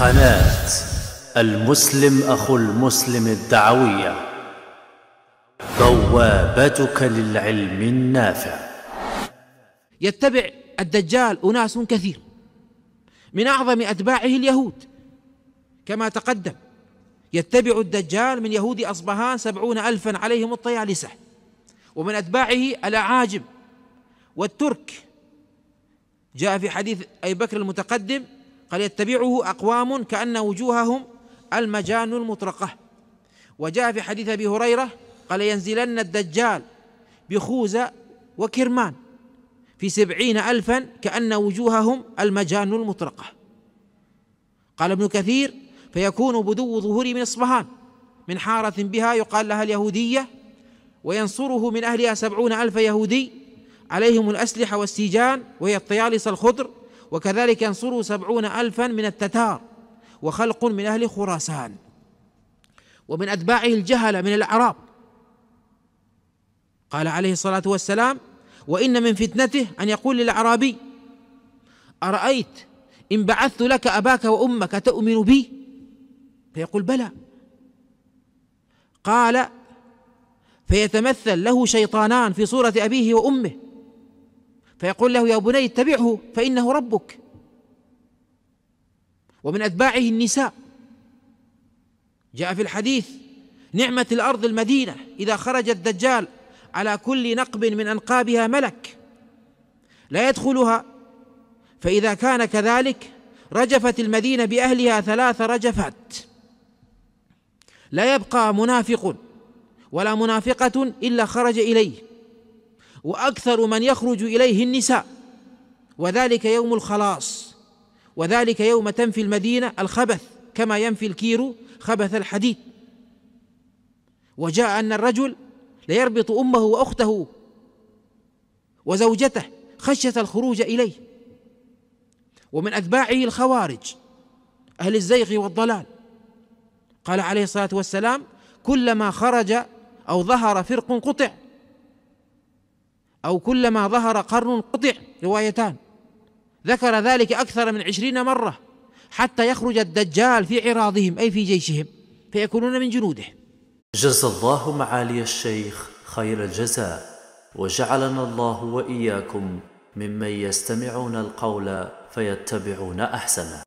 قناة المسلم أخو المسلم الدعوية بوابتك للعلم النافع يتبع الدجال أناس كثير من أعظم أتباعه اليهود كما تقدم يتبع الدجال من يهود أصبهان سبعون ألفا عليهم الطيالسة ومن أتباعه الأعاجم والترك جاء في حديث أبي بكر المتقدم قال يتبعه أقوام كأن وجوههم المجان المطرقة وجاء في حديث أبي هريرة قال ينزلن الدجال بخوزة وكرمان في سبعين ألفا كأن وجوههم المجان المطرقة قال ابن كثير فيكون بدو ظهوري من إصفهان من حارة بها يقال لها اليهودية وينصره من أهلها سبعون ألف يهودي عليهم الأسلحة والسيجان وهي الطيالس الخضر وكذلك ينصره سبعون ألفا من التتار وخلق من أهل خراسان ومن أتباعه الجهلة من الأعراب قال عليه الصلاة والسلام وإن من فتنته أن يقول للأعرابي أرأيت إن بعثت لك أباك وأمك تؤمن بي فيقول بلى قال فيتمثل له شيطانان في صورة أبيه وأمه فيقول له يا بني اتبعه فإنه ربك ومن أتباعه النساء جاء في الحديث نعمة الأرض المدينة إذا خرج الدجال على كل نقب من أنقابها ملك لا يدخلها فإذا كان كذلك رجفت المدينة بأهلها ثلاث رجفات لا يبقى منافق ولا منافقة إلا خرج إليه واكثر من يخرج اليه النساء وذلك يوم الخلاص وذلك يوم تنفي المدينه الخبث كما ينفي الكير خبث الحديد وجاء ان الرجل ليربط امه واخته وزوجته خشيه الخروج اليه ومن اتباعه الخوارج اهل الزيغ والضلال قال عليه الصلاه والسلام كلما خرج او ظهر فرق قطع أو كلما ظهر قرن قطع روايتان ذكر ذلك أكثر من عشرين مرة حتى يخرج الدجال في عراضهم أي في جيشهم فيكونون من جنوده جزى الله معالي الشيخ خير الجزاء وجعلنا الله وإياكم ممن يستمعون القول فيتبعون أحسنه